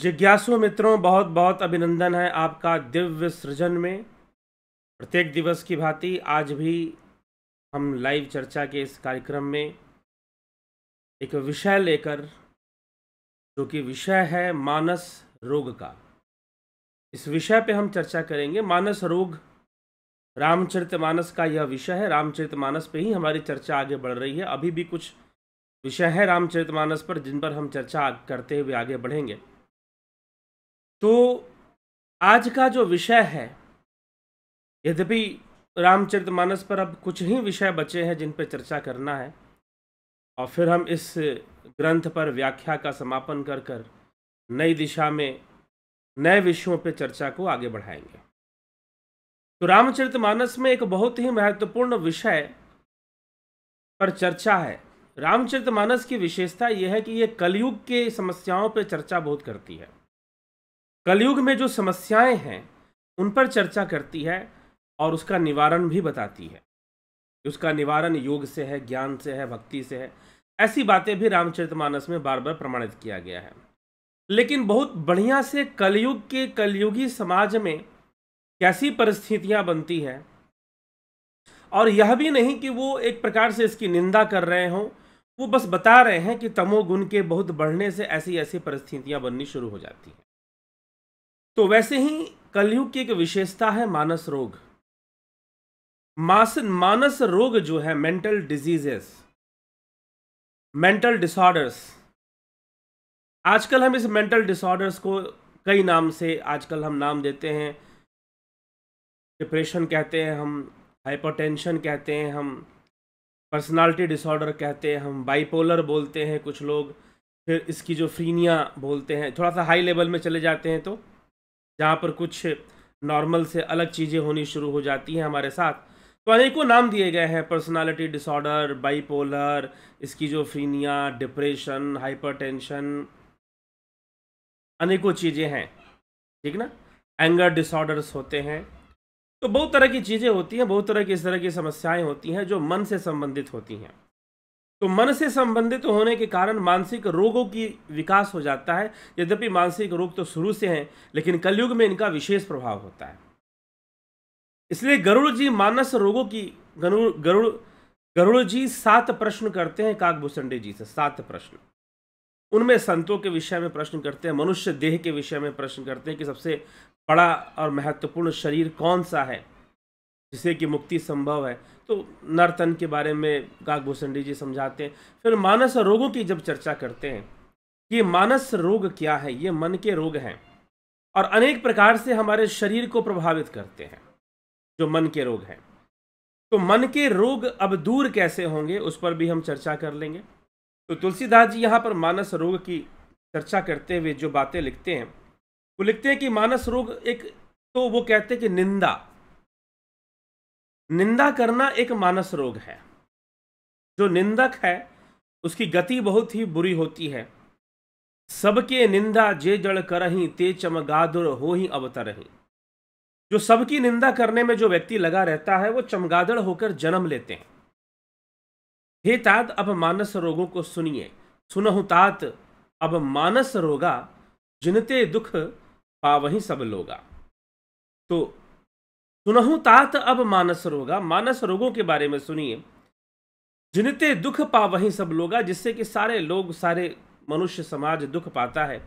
जिज्ञासु मित्रों बहुत बहुत अभिनंदन है आपका दिव्य सृजन में प्रत्येक दिवस की भांति आज भी हम लाइव चर्चा के इस कार्यक्रम में एक विषय लेकर जो कि विषय है मानस रोग का इस विषय पे हम चर्चा करेंगे मानस रोग रामचरित मानस का यह विषय है रामचरित मानस पे ही हमारी चर्चा आगे बढ़ रही है अभी भी कुछ विषय है रामचरित मानस पर जिन पर हम चर्चा करते हुए आगे बढ़ेंगे तो आज का जो विषय है यद्यपि रामचरितमानस पर अब कुछ ही विषय बचे हैं जिन पर चर्चा करना है और फिर हम इस ग्रंथ पर व्याख्या का समापन कर कर नई दिशा में नए विषयों पर चर्चा को आगे बढ़ाएंगे तो रामचरितमानस में एक बहुत ही महत्वपूर्ण विषय पर चर्चा है रामचरितमानस की विशेषता यह है कि यह कलयुग के समस्याओं पर चर्चा बहुत करती है कलयुग में जो समस्याएं हैं उन पर चर्चा करती है और उसका निवारण भी बताती है उसका निवारण योग से है ज्ञान से है भक्ति से है ऐसी बातें भी रामचरितमानस में बार बार प्रमाणित किया गया है लेकिन बहुत बढ़िया से कलयुग के कलयुगी समाज में कैसी परिस्थितियां बनती हैं और यह भी नहीं कि वो एक प्रकार से इसकी निंदा कर रहे हों वो बस बता रहे हैं कि तमोगुण के बहुत बढ़ने से ऐसी ऐसी परिस्थितियां बननी शुरू हो जाती हैं तो वैसे ही कलयुग की एक विशेषता है मानस रोग मास मानस रोग जो है मेंटल डिजीजेस मेंटल डिसऑर्डर्स आजकल हम इस मेंटल डिसऑर्डर्स को कई नाम से आजकल हम नाम देते हैं डिप्रेशन कहते हैं हम हाइपरटेंशन कहते हैं हम पर्सनालिटी डिसऑर्डर कहते हैं हम बाइपोलर बोलते हैं कुछ लोग फिर इसकी जो फ्रीनिया बोलते हैं थोड़ा सा हाई लेवल में चले जाते हैं तो जहाँ पर कुछ नॉर्मल से अलग चीज़ें होनी शुरू हो जाती हैं हमारे साथ तो अनेकों नाम दिए गए हैं पर्सनालिटी डिसऑर्डर बाइपोलर फ्रीनिया डिप्रेशन टेंशन अनेकों चीज़ें हैं ठीक ना एंगर डिसऑर्डर्स होते हैं तो बहुत तरह की चीज़ें होती हैं बहुत तरह की इस तरह की समस्याएं होती हैं जो मन से संबंधित होती हैं तो मन से संबंधित होने के कारण मानसिक रोगों की विकास हो जाता है यद्यपि मानसिक रोग तो शुरू से हैं लेकिन कलयुग में इनका विशेष प्रभाव होता है इसलिए गरुड़ जी मानस रोगों की गरुड़ गरुड़ गरुड़ जी सात प्रश्न करते हैं काकभूषणडे जी से सात प्रश्न उनमें संतों के विषय में प्रश्न करते हैं मनुष्य देह के विषय में प्रश्न करते हैं कि सबसे बड़ा और महत्वपूर्ण शरीर कौन सा है जिससे कि मुक्ति संभव है तो नर्तन के बारे में काकभूषणी जी समझाते हैं फिर मानस रोगों की जब चर्चा करते हैं ये मानस रोग क्या है ये मन के रोग हैं और अनेक प्रकार से हमारे शरीर को प्रभावित करते हैं जो मन के रोग हैं तो मन के रोग अब दूर कैसे होंगे उस पर भी हम चर्चा कर लेंगे तो तुलसीदास जी यहाँ पर मानस रोग की चर्चा करते हुए जो बातें लिखते हैं वो लिखते हैं कि मानस रोग एक तो वो कहते हैं कि निंदा निंदा करना एक मानस रोग है जो निंदक है उसकी गति बहुत ही बुरी होती है सबके निंदा जे जड़ करही ते चमगादुर हो ही अवतरही जो सबकी निंदा करने में जो व्यक्ति लगा रहता है वो चमगादड़ होकर जन्म लेते हैं हे तात अब मानस रोगों को सुनिए सुनहु तात अब मानस रोगा जिनते दुख पावही सब लोगा तो सुनहु तात अब मानस रोगा मानस रोगों के बारे में सुनिए जिनते दुख पा वहीं सब लोगा जिससे कि सारे लोग सारे मनुष्य समाज दुख पाता है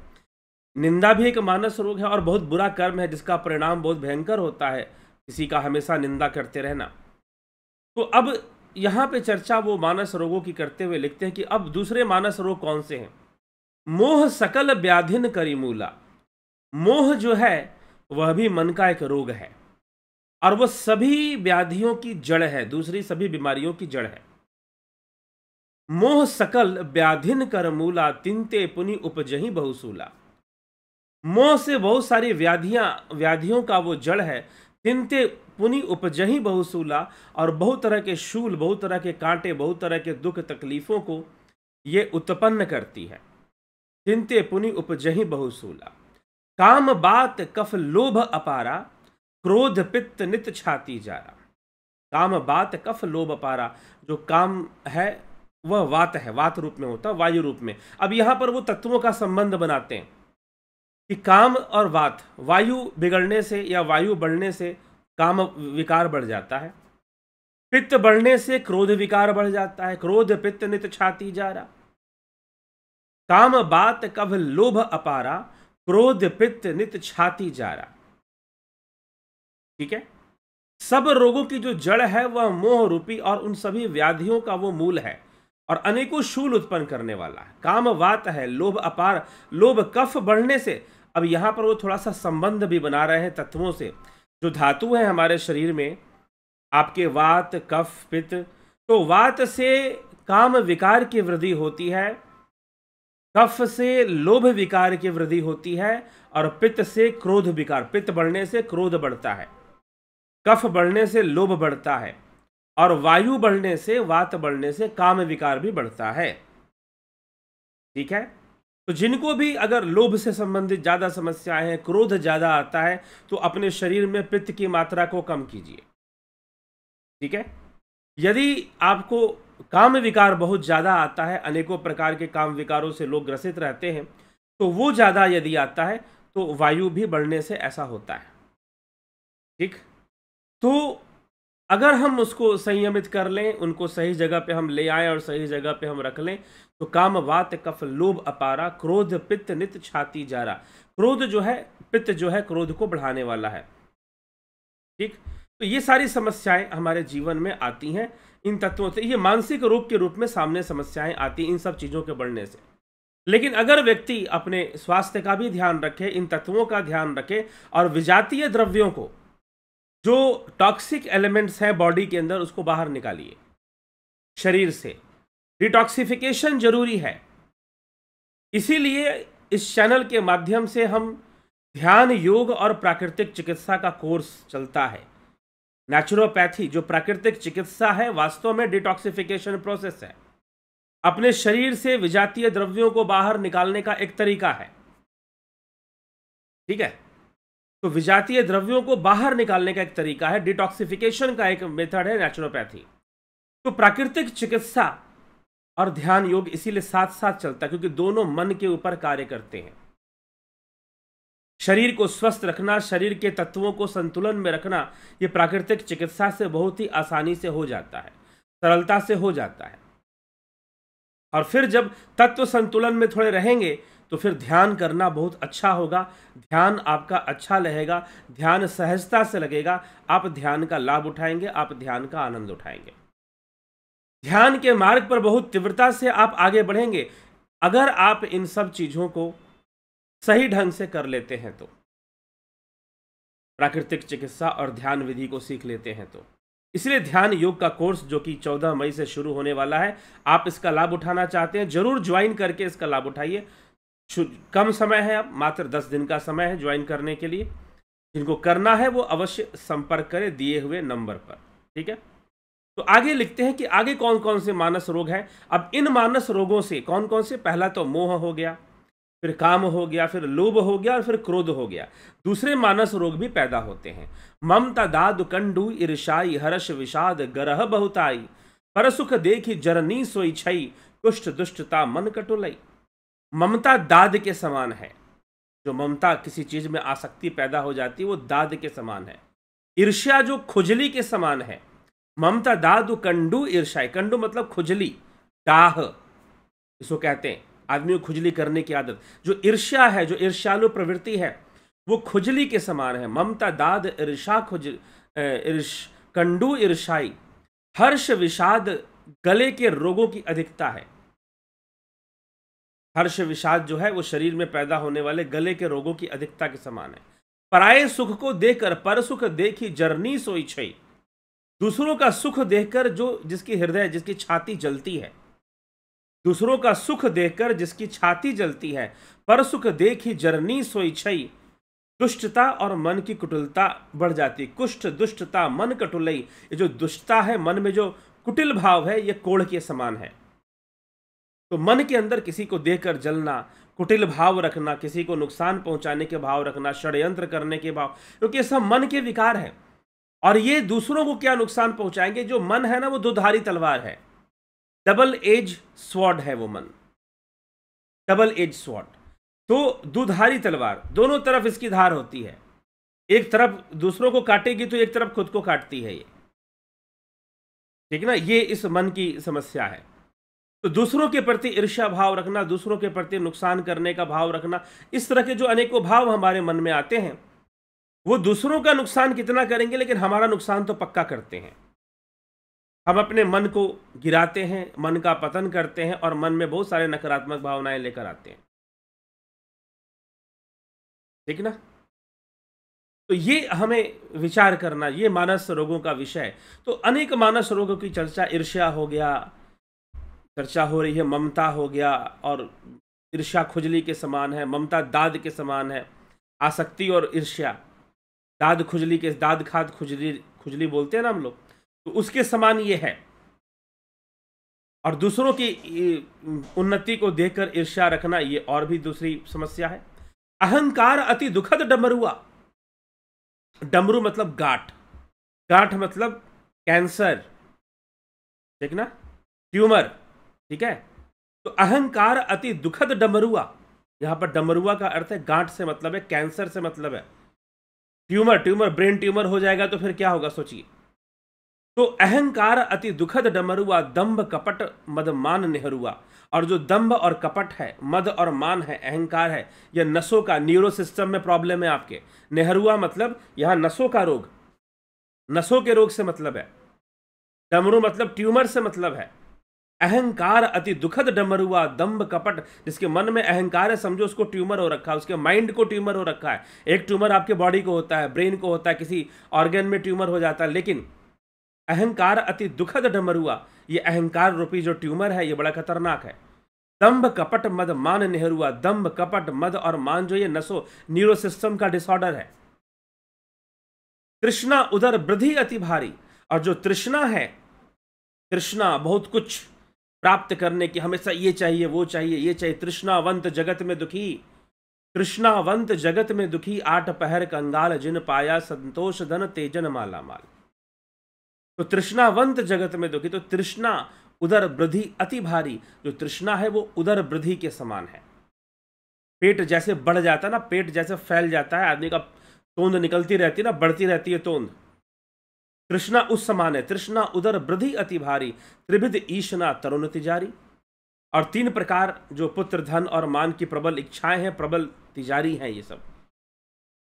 निंदा भी एक मानस रोग है और बहुत बुरा कर्म है जिसका परिणाम बहुत भयंकर होता है किसी का हमेशा निंदा करते रहना तो अब यहाँ पे चर्चा वो मानस रोगों की करते हुए लिखते हैं कि अब दूसरे मानस रोग कौन से हैं मोह सकल व्याधिन करी मूला मोह जो है वह भी मन का एक रोग है और वो सभी व्याधियों की जड़ है दूसरी सभी बीमारियों की जड़ है मोह सकल व्याधिन कर मूला तिनते पुनि उपजही बहुसूला मोह से बहुत सारी व्याधियां व्याधियों का वो जड़ है तिनते पुनि उपजही बहुसूला और बहुत तरह के शूल बहुत तरह के कांटे बहुत तरह के दुख तकलीफों को ये उत्पन्न करती है तिनते पुनि उपजही बहुसूला काम बात कफ लोभ अपारा क्रोध पित्त नित छाती जारा काम बात कफ लोभ पारा जो काम है वह वात है वात रूप में होता वायु रूप में अब यहां पर वो तत्वों का संबंध बनाते हैं कि काम और वात वायु बिगड़ने से या वायु बढ़ने से काम विकार बढ़ जाता है पित्त बढ़ने से क्रोध विकार बढ़ जाता है क्रोध पित्त नित छाती जा रहा काम बात कभ लोभ अपारा क्रोध पित्त नित छाती जा रहा ठीक है सब रोगों की जो जड़ है वह मोह रूपी और उन सभी व्याधियों का वो मूल है और अनेकों शूल उत्पन्न करने वाला है काम वात है लोभ अपार लोभ कफ बढ़ने से अब यहाँ पर वो थोड़ा सा संबंध भी बना रहे हैं तत्वों से जो धातु है हमारे शरीर में आपके वात कफ पित्त तो वात से काम विकार की वृद्धि होती है कफ से लोभ विकार की वृद्धि होती है और पित्त से क्रोध विकार पित्त बढ़ने से क्रोध बढ़ता है कफ बढ़ने से लोभ बढ़ता है और वायु बढ़ने से वात बढ़ने से काम विकार भी बढ़ता है ठीक है तो जिनको भी अगर लोभ से संबंधित ज़्यादा समस्याएं हैं क्रोध ज़्यादा आता है तो अपने शरीर में पित्त की मात्रा को कम कीजिए ठीक है यदि आपको काम विकार बहुत ज़्यादा आता है अनेकों प्रकार के काम विकारों से लोग ग्रसित रहते हैं तो वो ज़्यादा यदि आता है तो वायु भी बढ़ने से ऐसा होता है ठीक तो अगर हम उसको संयमित कर लें उनको सही जगह पे हम ले आए और सही जगह पे हम रख लें तो काम वात कफ लोभ अपारा क्रोध पित्त नित छाती जारा क्रोध जो है पित्त जो है क्रोध को बढ़ाने वाला है ठीक तो ये सारी समस्याएं हमारे जीवन में आती हैं इन तत्वों से ये मानसिक रूप के रूप में सामने समस्याएं आती इन सब चीज़ों के बढ़ने से लेकिन अगर व्यक्ति अपने स्वास्थ्य का भी ध्यान रखे इन तत्वों का ध्यान रखे और विजातीय द्रव्यों को जो टॉक्सिक एलिमेंट्स हैं बॉडी के अंदर उसको बाहर निकालिए शरीर से डिटॉक्सिफिकेशन जरूरी है इसीलिए इस चैनल के माध्यम से हम ध्यान योग और प्राकृतिक चिकित्सा का कोर्स चलता है नेचुरोपैथी जो प्राकृतिक चिकित्सा है वास्तव में डिटॉक्सिफिकेशन प्रोसेस है अपने शरीर से विजातीय द्रव्यों को बाहर निकालने का एक तरीका है ठीक है तो विजातीय द्रव्यों को बाहर निकालने का एक तरीका है डिटॉक्सिफिकेशन का एक मेथड है नेचुरोपैथी तो प्राकृतिक चिकित्सा और ध्यान योग इसीलिए साथ साथ चलता है क्योंकि दोनों मन के ऊपर कार्य करते हैं शरीर को स्वस्थ रखना शरीर के तत्वों को संतुलन में रखना यह प्राकृतिक चिकित्सा से बहुत ही आसानी से हो जाता है सरलता से हो जाता है और फिर जब तत्व संतुलन में थोड़े रहेंगे तो फिर ध्यान करना बहुत अच्छा होगा ध्यान आपका अच्छा रहेगा ध्यान सहजता से लगेगा आप ध्यान का लाभ उठाएंगे आप ध्यान का आनंद उठाएंगे ध्यान के मार्ग पर बहुत तीव्रता से आप आगे बढ़ेंगे अगर आप इन सब चीज़ों को सही ढंग से कर लेते हैं तो प्राकृतिक चिकित्सा और ध्यान विधि को सीख लेते हैं तो इसलिए ध्यान योग का कोर्स जो कि 14 मई से शुरू होने वाला है आप इसका लाभ उठाना चाहते हैं जरूर ज्वाइन करके इसका लाभ उठाइए कम समय है अब मात्र दस दिन का समय है ज्वाइन करने के लिए जिनको करना है वो अवश्य संपर्क करें दिए हुए नंबर पर ठीक है तो आगे लिखते हैं कि आगे कौन कौन से मानस रोग हैं अब इन मानस रोगों से कौन कौन से पहला तो मोह हो गया फिर काम हो गया फिर लोभ हो गया और फिर क्रोध हो गया दूसरे मानस रोग भी पैदा होते हैं ममता दाद कंडू ईर्षाई हर्ष विषाद गरह बहुताई परसुख देखी जरनी सोई छई कुष्ठ दुष्टता मन कटुलई ममता दाद के समान है जो ममता किसी चीज़ में आसक्ति पैदा हो जाती है वो दाद के समान है ईर्ष्या जो खुजली के समान है ममता दाद कंडू ईर्ष्या कंडू मतलब खुजली डाह इसको कहते हैं आदमी को खुजली करने की आदत जो ईर्ष्या है जो ईर्ष्यालु प्रवृत्ति है वो खुजली के समान है ममता दाद ईर्षा खुज ईर्ष कंडू ईर्षाई हर्ष विषाद गले के रोगों की अधिकता है हर्ष विषाद जो है वो शरीर में पैदा होने वाले गले के रोगों की अधिकता के समान है पराये सुख को देखकर पर सुख देखी जरनी सोई छई दूसरों का सुख देखकर जो जिसकी हृदय जिसकी छाती जलती है दूसरों का सुख देखकर जिसकी छाती जलती है पर सुख देखी जरनी सोई छई दुष्टता और मन की कुटिलता बढ़ जाती कुष्ठ दुष्टता मन कटुलई ये जो दुष्टता है मन में जो कुटिल भाव है ये कोढ़ के समान है तो मन के अंदर किसी को देखकर जलना कुटिल भाव रखना किसी को नुकसान पहुंचाने के भाव रखना षडयंत्र करने के भाव क्योंकि सब मन के विकार हैं और ये दूसरों को क्या नुकसान पहुंचाएंगे जो मन है ना वो दुधारी तलवार है डबल एज स्वॉड है वो मन डबल एज स्वॉड तो दुधारी तलवार दोनों तरफ इसकी धार होती है एक तरफ दूसरों को काटेगी तो एक तरफ खुद को काटती है ये ठीक ना ये इस मन की समस्या है तो दूसरों के प्रति ईर्ष्या भाव रखना दूसरों के प्रति नुकसान करने का भाव रखना इस तरह के जो अनेकों भाव हमारे मन में आते हैं वो दूसरों का नुकसान कितना करेंगे लेकिन हमारा नुकसान तो पक्का करते हैं हम अपने मन को गिराते हैं मन का पतन करते हैं और मन में बहुत सारे नकारात्मक भावनाएं लेकर आते हैं ठीक ना तो ये हमें विचार करना ये मानस रोगों का विषय तो अनेक मानस रोगों की चर्चा ईर्ष्या हो गया चर्चा हो रही है ममता हो गया और ईर्ष्या खुजली के समान है ममता दाद के समान है आसक्ति और ईर्ष्या दाद खुजली के दाद खाद खुजली खुजली बोलते हैं ना हम लोग तो उसके समान ये है और दूसरों की उन्नति को देखकर ईर्ष्या रखना ये और भी दूसरी समस्या है अहंकार अति दुखद डमरुआ डमरू मतलब गांठ गांठ मतलब कैंसर ठीक ना ट्यूमर ठीक है तो अहंकार अति दुखद डमरुआ यहां पर डमरुआ का अर्थ है गांठ से मतलब है कैंसर से मतलब है ट्यूमर ट्यूमर ब्रेन ट्यूमर हो जाएगा तो फिर क्या होगा सोचिए तो अहंकार अति दुखद डमरुआ दम्भ कपट मद मान नेहरुआ और जो दम्भ और कपट है मद और मान है अहंकार है यह नसों का न्यूरो सिस्टम में प्रॉब्लम है आपके नेहरुआ मतलब यहां नसों का रोग नसों के रोग से मतलब है डमरू मतलब ट्यूमर से मतलब है अहंकार अति दुखद डमरुआ दम्ब कपट जिसके मन में अहंकार है समझो उसको ट्यूमर हो रखा है उसके माइंड को ट्यूमर हो रखा है एक ट्यूमर आपके बॉडी को होता है ब्रेन को होता है किसी ऑर्गेन में ट्यूमर हो जाता है लेकिन अहंकार अति दुखद डमरुआ ये अहंकार रूपी जो ट्यूमर है ये बड़ा खतरनाक है दम्ब कपट मद मान नेहरुआ दम्ब कपट मद और मान जो ये नसो न्यूरो सिस्टम का डिसऑर्डर है तृष्णा उधर वृद्धि अति भारी और जो तृष्णा है तृष्णा बहुत कुछ प्राप्त करने की हमेशा ये चाहिए वो चाहिए ये चाहिए तृष्णावंत जगत में दुखी कृष्णावंत जगत में दुखी आठ पहर कंगाल जिन पाया संतोष धन तेजन माला माल तो तृष्णावंत जगत में दुखी तो तृष्णा उदर वृद्धि अति भारी जो तृष्णा है वो उदर वृद्धि के समान है पेट जैसे बढ़ जाता है ना पेट जैसे फैल जाता है आदमी का तोंद निकलती रहती है ना बढ़ती रहती है तोंद कृष्णा उस समान है तृष्णा उदर वृद्धि अति भारी त्रिभिद ईशना तरुण तिजारी और तीन प्रकार जो पुत्र धन और मान की प्रबल इच्छाएं हैं प्रबल तिजारी हैं ये सब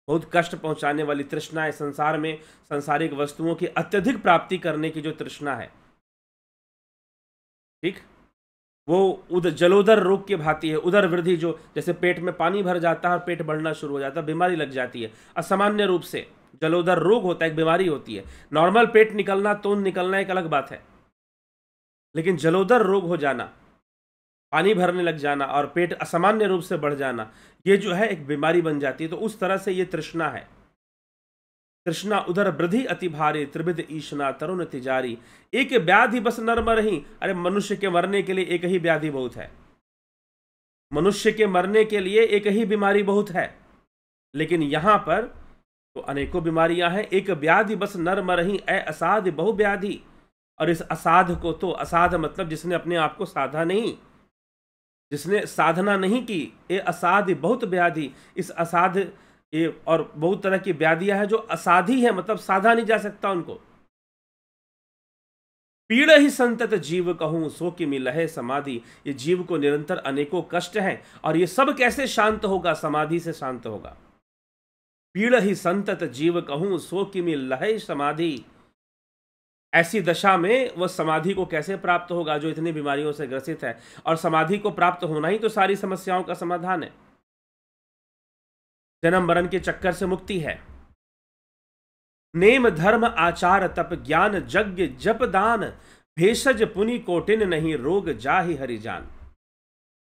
बहुत कष्ट पहुंचाने वाली तृष्णा है संसार में संसारिक वस्तुओं की अत्यधिक प्राप्ति करने की जो तृष्णा है ठीक वो उधर जलोदर रोग के भांति है उदर वृद्धि जो जैसे पेट में पानी भर जाता है और पेट बढ़ना शुरू हो जाता है बीमारी लग जाती है असामान्य रूप से जलोदर रोग होता है एक बीमारी होती है नॉर्मल पेट निकलना तो निकलना एक अलग बात है लेकिन जलोदर रोग हो जाना पानी भरने लग जाना और पेट असामान्य रूप से बढ़ जाना ये जो है एक बीमारी बन जाती है तो उस तरह से ये तृष्णा है तृष्णा उधर वृद्धि अति भारी त्रिविध ईशना तरुण तिजारी एक व्याधि बस नर्म रही अरे मनुष्य के मरने के लिए एक ही व्याधि बहुत है मनुष्य के मरने के लिए एक ही बीमारी बहुत है लेकिन यहां पर तो अनेकों बीमारियां हैं एक व्याधि बस नर मरही ए असाध बहु व्याधि और इस असाध को तो असाध मतलब जिसने अपने आप को साधा नहीं जिसने साधना नहीं की ये असाध बहुत व्याधि इस असाध ये और बहुत तरह की व्याधियां हैं जो असाधी है मतलब साधा नहीं जा सकता उनको पीड़ ही संतत जीव कहूँ सो कि मिलहे समाधि ये जीव को निरंतर अनेकों कष्ट हैं और ये सब कैसे शांत होगा समाधि से शांत होगा ही संतत जीव कहूँ सो कि मी लहे समाधि ऐसी दशा में वह समाधि को कैसे प्राप्त होगा जो इतनी बीमारियों से ग्रसित है और समाधि को प्राप्त होना ही तो सारी समस्याओं का समाधान है जन्म मरण के चक्कर से मुक्ति है नेम धर्म आचार तप ज्ञान यज्ञ जप दान भेषज पुनि कोटिन नहीं रोग जा ही हरिजान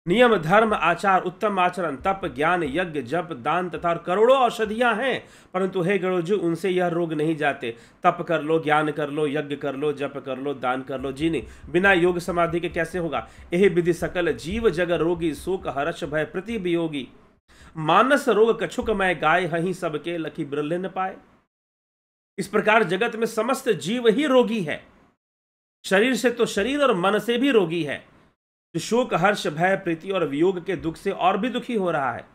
नियम धर्म आचार उत्तम आचरण तप ज्ञान यज्ञ जप दान तथा करोड़ों औषधियां हैं परंतु हे गणोजी उनसे यह रोग नहीं जाते तप कर लो ज्ञान कर लो यज्ञ कर लो जप कर लो दान कर लो जी नहीं बिना योग समाधि के कैसे होगा यह विधि सकल जीव जग रोगी शोक हर्ष भय प्रति वियोगी मानस रोग कछुक मैं गाय हही सबके लखी ब्रल्ले न पाए इस प्रकार जगत में समस्त जीव ही रोगी है शरीर से तो शरीर और मन से भी रोगी है जो शोक हर्ष भय प्रीति और वियोग के दुख से और भी दुखी हो रहा है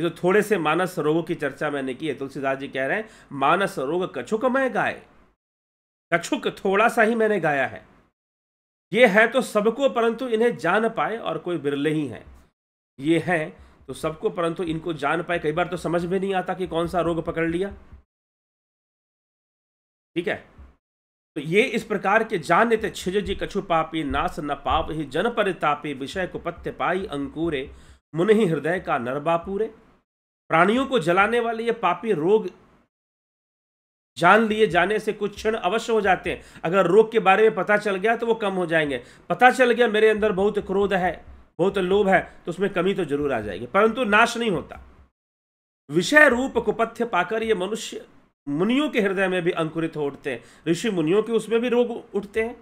ये तो थोड़े से मानस रोग की चर्चा मैंने की है तुलसीदास जी कह रहे हैं मानस रोग कछुक मैं गाए कछुक थोड़ा सा ही मैंने गाया है ये है तो सबको परंतु इन्हें जान पाए और कोई बिरले ही हैं ये हैं तो सबको परंतु इनको जान पाए कई बार तो समझ में नहीं आता कि कौन सा रोग पकड़ लिया ठीक है तो ये इस प्रकार के जान छिज जी कछु पापी नास न पाप ही जन परितापी विषय कुपत्य पाई अंकुरे मुन ही हृदय का नरबापूरे प्राणियों को जलाने वाले ये पापी रोग जान लिए जाने से कुछ क्षण अवश्य हो जाते हैं अगर रोग के बारे में पता चल गया तो वो कम हो जाएंगे पता चल गया मेरे अंदर बहुत क्रोध है बहुत लोभ है तो उसमें कमी तो जरूर आ जाएगी परंतु नाश नहीं होता विषय रूप कुपथ्य पाकर ये मनुष्य मुनियों के हृदय में भी अंकुरित हो उठते हैं ऋषि मुनियों के उसमें भी रोग उठते हैं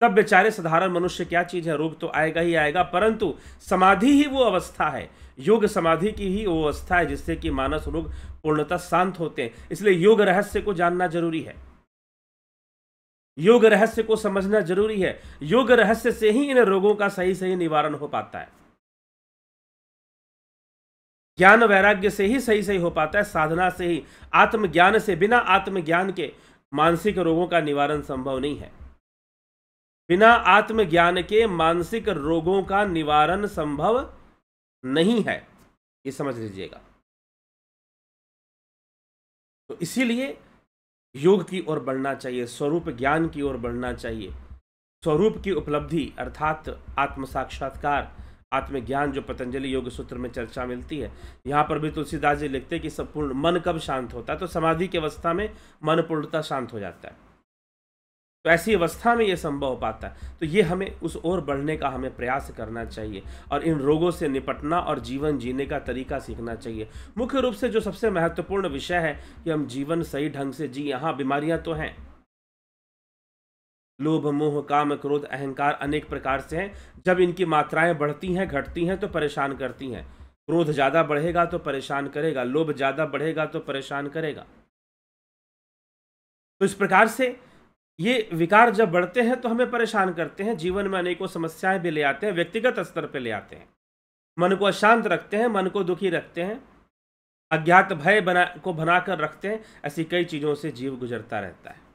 तब बेचारे साधारण मनुष्य क्या चीज है रोग तो आएगा ही आएगा परंतु समाधि ही वो अवस्था है योग समाधि की ही वो अवस्था है जिससे कि मानस रोग पूर्णतः शांत होते हैं इसलिए योग रहस्य को जानना जरूरी है योग रहस्य को समझना जरूरी है योग रहस्य से ही इन रोगों का सही सही निवारण हो पाता है ज्ञान वैराग्य से ही सही सही हो पाता है साधना से ही आत्मज्ञान से बिना आत्मज्ञान के मानसिक रोगों का निवारण संभव नहीं है बिना आत्मज्ञान के मानसिक रोगों का निवारण संभव नहीं है ये समझ लीजिएगा तो इसीलिए योग की ओर बढ़ना चाहिए स्वरूप ज्ञान की ओर बढ़ना चाहिए स्वरूप की उपलब्धि अर्थात आत्म साक्षात्कार आत्मज्ञान जो पतंजलि योग सूत्र में चर्चा मिलती है यहाँ पर भी तुलसीदास जी लिखते हैं कि सब पूर्ण मन कब शांत होता है तो समाधि की अवस्था में मन पूर्णता शांत हो जाता है तो ऐसी अवस्था में ये संभव हो पाता है तो ये हमें उस ओर बढ़ने का हमें प्रयास करना चाहिए और इन रोगों से निपटना और जीवन जीने का तरीका सीखना चाहिए मुख्य रूप से जो सबसे महत्वपूर्ण विषय है कि हम जीवन सही ढंग से जी यहाँ बीमारियाँ तो हैं लोभ मोह काम क्रोध अहंकार अनेक प्रकार से हैं जब इनकी मात्राएं बढ़ती हैं घटती हैं तो परेशान करती हैं क्रोध ज़्यादा बढ़ेगा तो परेशान करेगा लोभ ज़्यादा बढ़ेगा तो परेशान करेगा तो इस प्रकार से ये विकार जब बढ़ते हैं तो हमें परेशान करते हैं जीवन में अनेकों समस्याएं भी ले आते हैं व्यक्तिगत स्तर पर ले आते हैं मन को अशांत रखते हैं मन को दुखी रखते हैं अज्ञात भय बना को बनाकर रखते हैं ऐसी कई चीज़ों से जीव गुजरता रहता है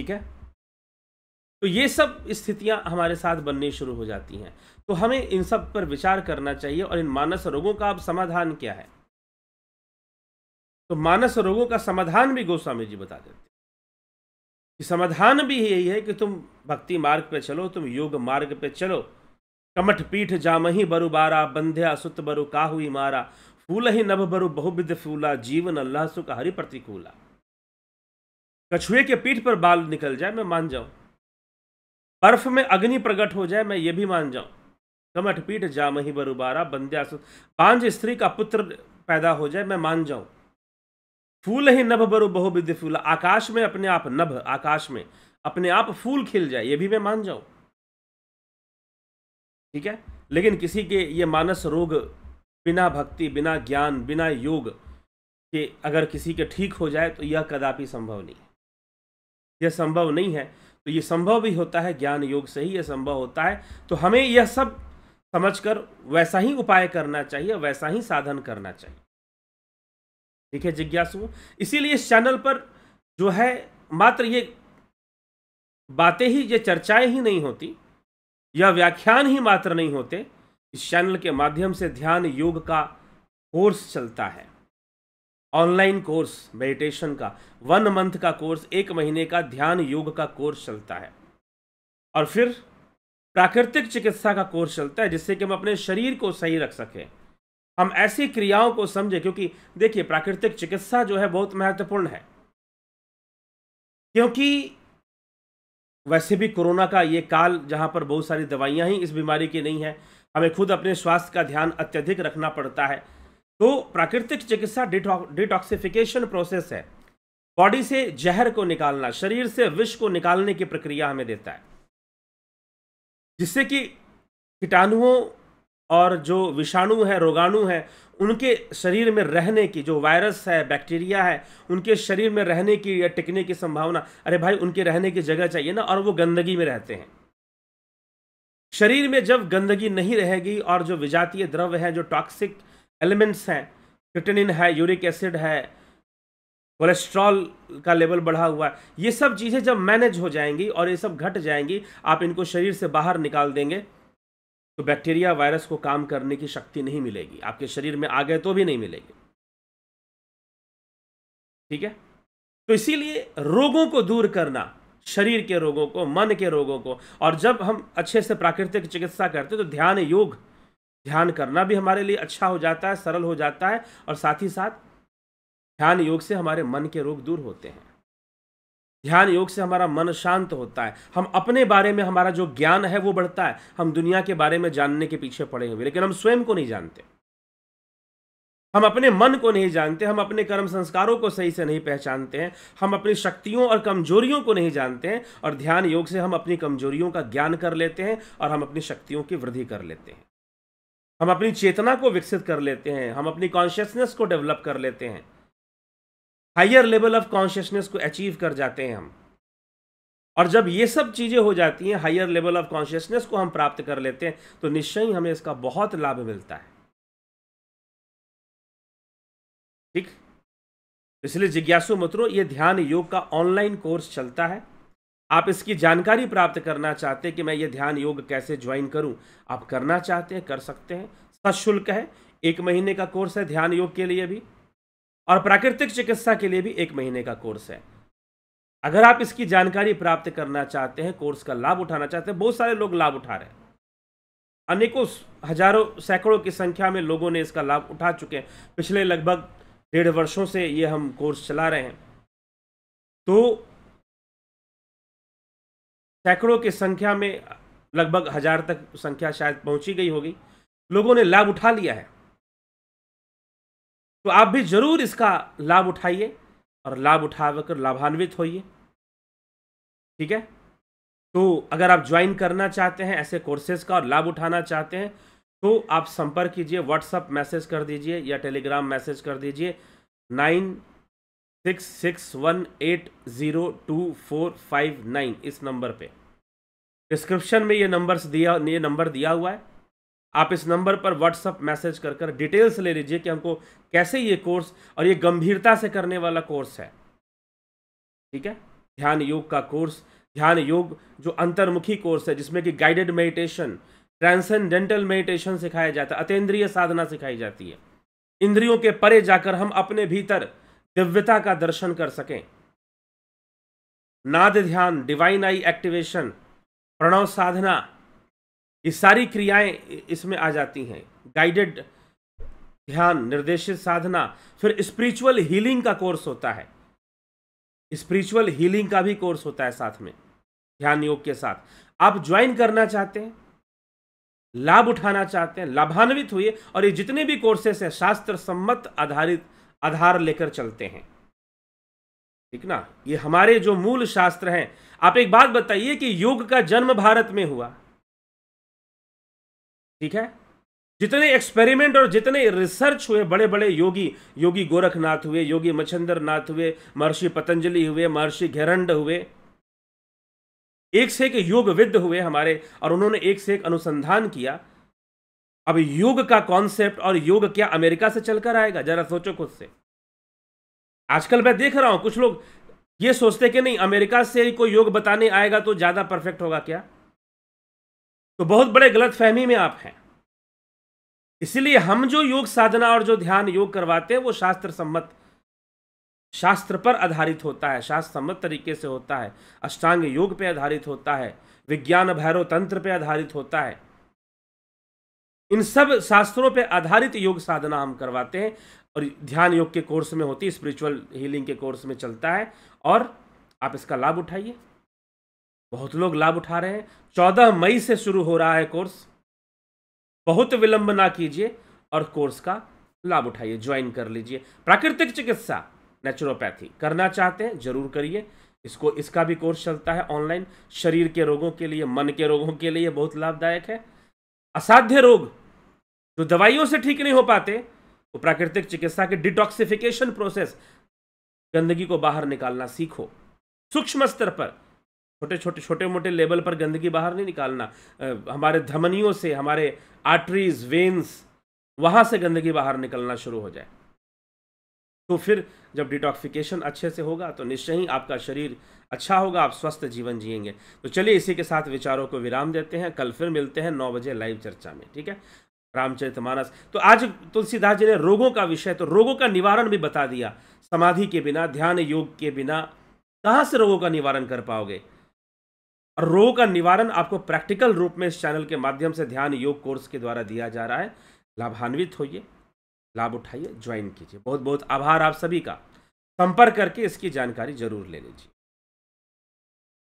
ठीक है तो ये सब स्थितियां हमारे साथ बननी शुरू हो जाती हैं तो हमें इन सब पर विचार करना चाहिए और इन मानस रोगों का अब समाधान क्या है तो मानस रोगों का समाधान भी गोस्वामी जी बता देते कि समाधान भी यही है कि तुम भक्ति मार्ग पे चलो तुम योग मार्ग पे चलो कमठ पीठ जामही बरु बारा बंध्या सुत बरु काहु मारा फूल ही नभ बरु बहुविध फूला जीवन अल्लाह सुख हरि प्रतिकूला कछुए के पीठ पर बाल निकल जाए मैं मान जाऊं बर्फ में अग्नि प्रकट हो जाए मैं ये भी मान जाऊं कमठ पीठ जाम ही बरुबारा बंद्या पांच स्त्री का पुत्र पैदा हो जाए मैं मान जाऊं फूल ही नभ बरु बहु विद्य फूल आकाश में अपने आप नभ आकाश में अपने आप फूल खिल जाए ये भी मैं मान जाऊं ठीक है लेकिन किसी के ये मानस रोग बिना भक्ति बिना ज्ञान बिना योग के अगर किसी के ठीक हो जाए तो यह कदापि संभव नहीं है यह संभव नहीं है तो ये संभव भी होता है ज्ञान योग से ही यह संभव होता है तो हमें यह सब समझकर वैसा ही उपाय करना चाहिए वैसा ही साधन करना चाहिए ठीक है जिज्ञासु इसीलिए इस चैनल पर जो है मात्र ये बातें ही ये चर्चाएं ही नहीं होती यह व्याख्यान ही मात्र नहीं होते इस चैनल के माध्यम से ध्यान योग का कोर्स चलता है ऑनलाइन कोर्स मेडिटेशन का वन मंथ का कोर्स एक महीने का ध्यान योग का कोर्स चलता है और फिर प्राकृतिक चिकित्सा का कोर्स चलता है जिससे कि हम अपने शरीर को सही रख सकें हम ऐसी क्रियाओं को समझें क्योंकि देखिए प्राकृतिक चिकित्सा जो है बहुत महत्वपूर्ण है क्योंकि वैसे भी कोरोना का ये काल जहां पर बहुत सारी दवाइयां ही इस बीमारी की नहीं है हमें खुद अपने स्वास्थ्य का ध्यान अत्यधिक रखना पड़ता है तो प्राकृतिक चिकित्सा डिटॉक्सिफिकेशन प्रोसेस है बॉडी से जहर को निकालना शरीर से विष को निकालने की प्रक्रिया हमें देता है जिससे कि कीटाणुओं और जो विषाणु है रोगाणु है उनके शरीर में रहने की जो वायरस है बैक्टीरिया है उनके शरीर में रहने की या टिकने की संभावना अरे भाई उनके रहने की जगह चाहिए ना और वो गंदगी में रहते हैं शरीर में जब गंदगी नहीं रहेगी और जो विजातीय द्रव्य हैं जो टॉक्सिक एलिमेंट्स हैं क्रिटेनिन है यूरिक एसिड है कोलेस्ट्रॉल का लेवल बढ़ा हुआ है ये सब चीज़ें जब मैनेज हो जाएंगी और ये सब घट जाएंगी आप इनको शरीर से बाहर निकाल देंगे तो बैक्टीरिया वायरस को काम करने की शक्ति नहीं मिलेगी आपके शरीर में आ गए तो भी नहीं मिलेगी ठीक है तो इसीलिए रोगों को दूर करना शरीर के रोगों को मन के रोगों को और जब हम अच्छे से प्राकृतिक चिकित्सा करते तो ध्यान योग ध्यान करना भी हमारे लिए अच्छा हो जाता है सरल हो जाता है और साथ ही साथ ध्यान योग से हमारे मन के रोग दूर होते हैं ध्यान योग से हमारा मन शांत होता है हम अपने बारे में हमारा जो ज्ञान है वो बढ़ता है हम दुनिया के बारे में जानने के पीछे पड़े हुए लेकिन हम स्वयं को नहीं जानते हम अपने मन को नहीं जानते हम अपने कर्म संस्कारों को सही से नहीं पहचानते हैं हम अपनी शक्तियों और कमजोरियों को नहीं जानते हैं और ध्यान योग से हम अपनी कमजोरियों का ज्ञान कर लेते हैं और हम अपनी शक्तियों की वृद्धि कर लेते हैं हम अपनी चेतना को विकसित कर लेते हैं हम अपनी कॉन्शियसनेस को डेवलप कर लेते हैं हाइयर लेवल ऑफ कॉन्शियसनेस को अचीव कर जाते हैं हम और जब ये सब चीज़ें हो जाती हैं हायर लेवल ऑफ कॉन्शियसनेस को हम प्राप्त कर लेते हैं तो निश्चय ही हमें इसका बहुत लाभ मिलता है ठीक इसलिए जिज्ञासु मित्रों ये ध्यान योग का ऑनलाइन कोर्स चलता है आप इसकी जानकारी प्राप्त करना चाहते हैं कि मैं ये ध्यान योग कैसे ज्वाइन करूं आप करना चाहते हैं कर सकते हैं सशुल्क है एक महीने का कोर्स है ध्यान योग के लिए भी और प्राकृतिक चिकित्सा के लिए भी एक महीने का कोर्स है अगर आप इसकी जानकारी प्राप्त करना चाहते हैं कोर्स का लाभ उठाना चाहते हैं बहुत सारे लोग लाभ उठा रहे हैं अनेकों हजारों सैकड़ों की संख्या में लोगों ने इसका लाभ उठा चुके हैं पिछले लगभग डेढ़ वर्षों से ये हम कोर्स चला रहे हैं तो सैकड़ों की संख्या में लगभग हजार तक संख्या शायद पहुंची गई होगी लोगों ने लाभ उठा लिया है तो आप भी जरूर इसका लाभ उठाइए और लाभ उठाकर लाभान्वित होइए ठीक है तो अगर आप ज्वाइन करना चाहते हैं ऐसे कोर्सेज का और लाभ उठाना चाहते हैं तो आप संपर्क कीजिए व्हाट्सअप मैसेज कर दीजिए या टेलीग्राम मैसेज कर दीजिए nine six six one eight zero two four five nine इस नंबर पे डिस्क्रिप्शन में ये नंबर्स दिया ये नंबर दिया हुआ है आप इस नंबर पर व्हाट्सअप मैसेज कर कर डिटेल्स ले लीजिए कि हमको कैसे ये कोर्स और ये गंभीरता से करने वाला कोर्स है ठीक है ध्यान योग का कोर्स ध्यान योग जो अंतर्मुखी कोर्स है जिसमें कि गाइडेड मेडिटेशन ट्रांसेंडेंटल मेडिटेशन सिखाया जाता है अतेंद्रिय साधना सिखाई जाती है इंद्रियों के परे जाकर हम अपने भीतर दिव्यता का दर्शन कर सकें नाद ध्यान डिवाइन आई एक्टिवेशन प्रणव साधना ये सारी क्रियाएं इसमें आ जाती हैं गाइडेड ध्यान निर्देशित साधना फिर स्पिरिचुअल हीलिंग का कोर्स होता है स्पिरिचुअल हीलिंग का भी कोर्स होता है साथ में ध्यान योग के साथ आप ज्वाइन करना चाहते हैं लाभ उठाना चाहते हैं लाभान्वित हुए और ये जितने भी कोर्सेस हैं शास्त्र सम्मत आधारित आधार लेकर चलते हैं ठीक ना ये हमारे जो मूल शास्त्र हैं आप एक बात बताइए कि योग का जन्म भारत में हुआ ठीक है जितने एक्सपेरिमेंट और जितने रिसर्च हुए बड़े बड़े योगी योगी गोरखनाथ हुए योगी मच्छंदर नाथ हुए महर्षि पतंजलि हुए महर्षि घेरंड हुए एक से एक योगविद हुए हमारे और उन्होंने एक से एक अनुसंधान किया अब योग का कॉन्सेप्ट और योग क्या अमेरिका से चलकर आएगा जरा सोचो खुद से आजकल मैं देख रहा हूं कुछ लोग ये सोचते कि नहीं अमेरिका से कोई योग बताने आएगा तो ज्यादा परफेक्ट होगा क्या तो बहुत बड़े गलत फहमी में आप हैं इसलिए हम जो योग साधना और जो ध्यान योग करवाते हैं वो शास्त्र सम्मत शास्त्र पर आधारित होता है शास्त्र सम्मत तरीके से होता है अष्टांग योग पर आधारित होता है विज्ञान भैरव तंत्र पर आधारित होता है इन सब शास्त्रों पर आधारित योग साधना हम करवाते हैं और ध्यान योग के कोर्स में होती है स्पिरिचुअल हीलिंग के कोर्स में चलता है और आप इसका लाभ उठाइए बहुत लोग लाभ उठा रहे हैं चौदह मई से शुरू हो रहा है कोर्स बहुत विलंब ना कीजिए और कोर्स का लाभ उठाइए ज्वाइन कर लीजिए प्राकृतिक चिकित्सा नेचुरोपैथी करना चाहते हैं जरूर करिए इसको इसका भी कोर्स चलता है ऑनलाइन शरीर के रोगों के लिए मन के रोगों के लिए बहुत लाभदायक है असाध्य रोग जो दवाइयों से ठीक नहीं हो पाते वो प्राकृतिक चिकित्सा के डिटॉक्सिफिकेशन प्रोसेस गंदगी को बाहर निकालना सीखो सूक्ष्म स्तर पर छोटे छोटे छोटे मोटे लेवल पर गंदगी बाहर नहीं निकालना हमारे धमनियों से हमारे आर्टरीज वेन्स वहाँ से गंदगी बाहर निकलना शुरू हो जाए तो फिर जब डिटॉक्सिफिकेशन अच्छे से होगा तो निश्चय ही आपका शरीर अच्छा होगा आप स्वस्थ जीवन जिएंगे तो चलिए इसी के साथ विचारों को विराम देते हैं कल फिर मिलते हैं नौ बजे लाइव चर्चा में ठीक है रामचरितमानस तो आज तुलसीदास जी ने रोगों का विषय तो रोगों का निवारण भी बता दिया समाधि के बिना ध्यान योग के बिना कहाँ से रोगों का निवारण कर पाओगे और रोगों का निवारण आपको प्रैक्टिकल रूप में इस चैनल के माध्यम से ध्यान योग कोर्स के द्वारा दिया जा रहा है लाभान्वित होइए लाभ उठाइए ज्वाइन कीजिए बहुत बहुत आभार आप सभी का संपर्क करके इसकी जानकारी जरूर ले लीजिए